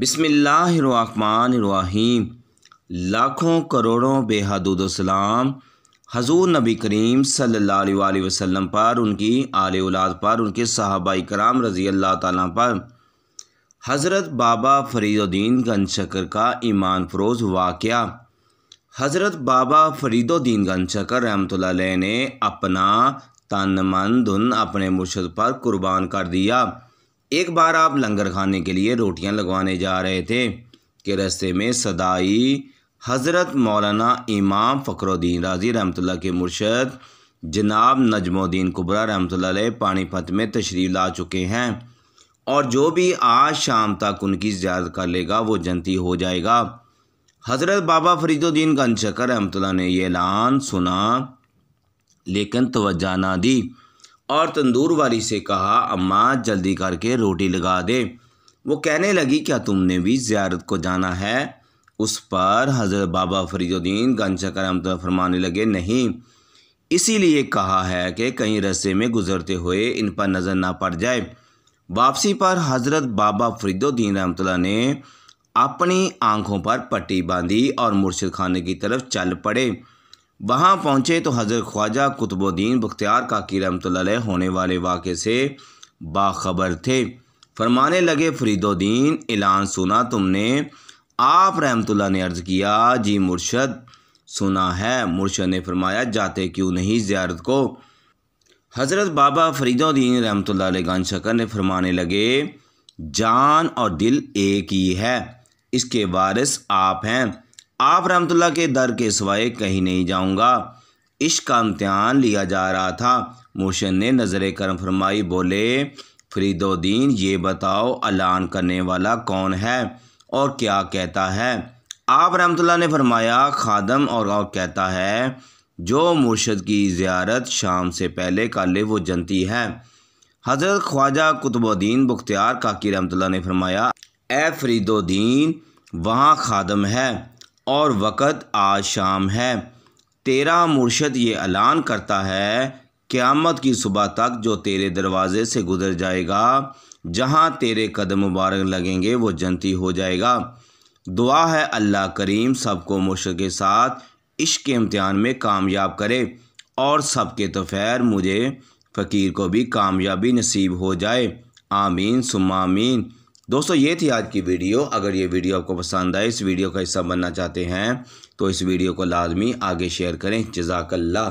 बिसमीम लाखों करोड़ों बेहद सलाम हजूर नबी करीम सल्ला वसम पर उनकी आल औलाद पर उनके सहाबाई कराम रज़ी अल्लाह ताली पर हज़रत बाबा फरीदुद्दीन गंज शकर का ईमान फरोज़ वाक़ हज़रत बाबा फरीदुद्दीन गंज शकर रहमत ने अपना तन मन धुन अपने मुर्शद पर कुर्बान कर दिया एक बार आप लंगर खाने के लिए रोटियां लगवाने जा रहे थे कि रस्ते में सदाई हज़रत मौलाना इमाम फ़खरुद्दीन राजी रहमतुल्लाह के मुर्शद जनाब नजमुद्दीन कुबरा रहमतुल्लाह पानीपत में तशरीफ ला चुके हैं और जो भी आज शाम तक उनकी ज़्यादात कर लेगा वो जनती हो जाएगा हज़रत बाबा फरीदुद्दीन गंजकर रहमतुल्लाह ने यह ऐलान सुना लेकिन तोज्जा ना दी और तंदूर वाली से कहा अम्मा जल्दी करके रोटी लगा दे वो कहने लगी क्या तुमने भी ज़्यारत को जाना है उस पर हज़रत बाबा फरीदुद्दीन गंशकर अहमद फरमाने लगे नहीं इसीलिए कहा है कि कहीं रस्ते में गुजरते हुए इन पर नज़र ना पड़ जाए वापसी पर हज़रत बाबा फरीदुद्दीन रहमत ने अपनी आंखों पर पट्टी बांधी और मुर्शिद खाने की तरफ चल पड़े वहाँ पहुँचे तो हज़रत ख्वाजा कुतुबुद्दीन बख्तियार का किरमत होने वाले वाक़े से बाखबर थे फरमाने लगे फरीदुद्दीन ऐलान सुना तुमने आप रहमतुल्ला ने अर्ज़ किया जी मुर्शद सुना है मुर्शद ने फरमाया जाते क्यों नहीं ज्यारत को हज़रत बाबा फरीदुद्दीन रहमत गान शकर ने फरमाने लगे जान और दिल एक ही है इसके वारिस आप हैं आप रहमतुल्ला के दर के सवाए कहीं नहीं जाऊँगा इश्क का इम्तहान लिया जा रहा था मोशन ने नज़र करम फरमाई बोले फरीदोद्दीन ये बताओ ऐलान करने वाला कौन है और क्या कहता है आप रहमतुल्ला ने फरमाया खादम और, और कहता है जो मुर्शद की ज़्यारत शाम से पहले कर ले वो जनती है हज़रत ख्वाजा कुतुबुद्दीन बख्तियार काकी रहमतुल्ला ने फरमाया ए फरीदोद्दीन वहाँ खादम है और वक़्त आज शाम है तेरा मुर्शद ये ऐलान करता है क़्यामत की सुबह तक जो तेरे दरवाज़े से गुज़र जाएगा जहाँ तेरे कदम मुबारक लगेंगे वो जनती हो जाएगा दुआ है अल्लाह करीम सबको मुर्शद के साथ इश्क के इम्तहान में कामयाब करे और सबके तोफ़ैर मुझे फ़कीर को भी कामयाबी नसीब हो जाए आमीन आमीन दोस्तों ये थी आज की वीडियो अगर ये वीडियो आपको पसंद आए इस वीडियो का हिस्सा बनना चाहते हैं तो इस वीडियो को लाजमी आगे शेयर करें जजाकल्ला